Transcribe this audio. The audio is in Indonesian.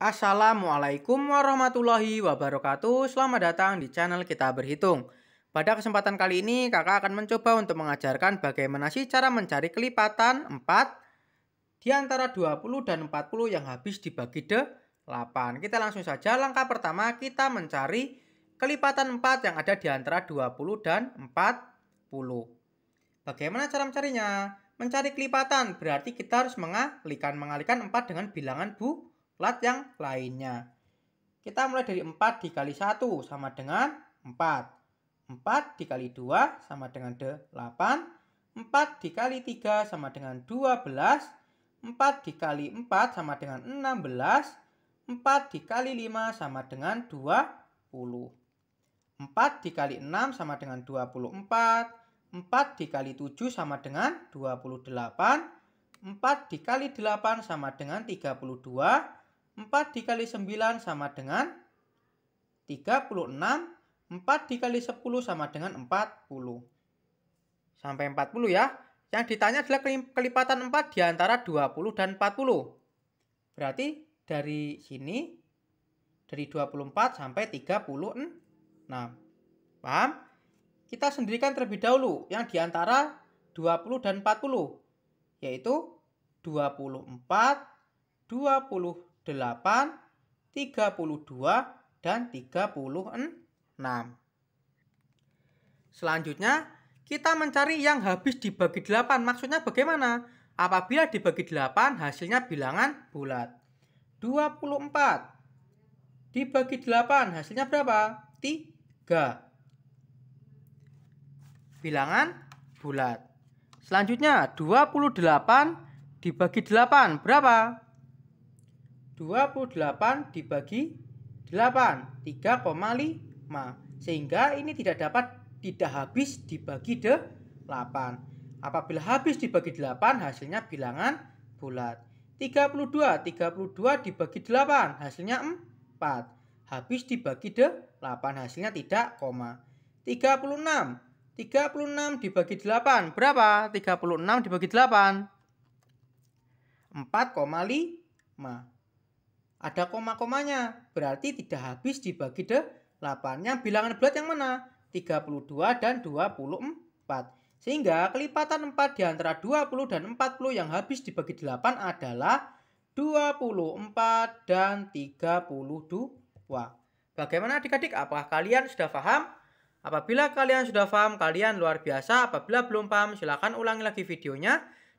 Assalamualaikum warahmatullahi wabarakatuh Selamat datang di channel kita berhitung Pada kesempatan kali ini kakak akan mencoba untuk mengajarkan bagaimana sih cara mencari kelipatan 4 Di antara 20 dan 40 yang habis dibagi de 8 Kita langsung saja langkah pertama kita mencari kelipatan 4 yang ada di antara 20 dan 40 Bagaimana cara mencarinya? Mencari kelipatan berarti kita harus mengalihkan mengalihkan 4 dengan bilangan bu plat yang lainnya. Kita mulai dari 4 dikali 1 sama dengan 4. 4 dikali 2 sama dengan 8. 4 dikali 3 sama dengan 12. 4 dikali 4 sama dengan 16. 4 dikali 5 sama dengan 20. 4 dikali 6 sama dengan 24. 4 dikali 7 sama dengan 28. 4 dikali 8 sama dengan 32. 4 dikali 9 sama dengan 36. 4 dikali 10 sama dengan 40. Sampai 40 ya. Yang ditanya adalah kelipatan 4 di antara 20 dan 40. Berarti dari sini, dari 24 sampai 36. Paham? Kita sendirikan terlebih dahulu yang di antara 20 dan 40. Yaitu 24, 20, 8, 32, dan 36. Selanjutnya, kita mencari yang habis dibagi 8. Maksudnya bagaimana? Apabila dibagi 8, hasilnya bilangan bulat. 24. Dibagi 8, hasilnya berapa? 3. Bilangan bulat. Selanjutnya, 28 dibagi 8, berapa? 28 dibagi 8, 3,5. Sehingga ini tidak dapat tidak habis dibagi 8. Apabila habis dibagi 8 hasilnya bilangan bulat. 32, 32 dibagi 8 hasilnya 4. Habis dibagi 8 hasilnya tidak koma. 36, 36 dibagi 8 berapa? 36 dibagi 8 4,5 ada koma-komanya, berarti tidak habis dibagi de 8-nya bilangan bulat yang mana? 32 dan 24. Sehingga kelipatan 4 di antara 20 dan 40 yang habis dibagi 8 adalah 24 dan 32. Bagaimana adik-adik? Apakah kalian sudah paham? Apabila kalian sudah paham, kalian luar biasa. Apabila belum paham, silakan ulangi lagi videonya.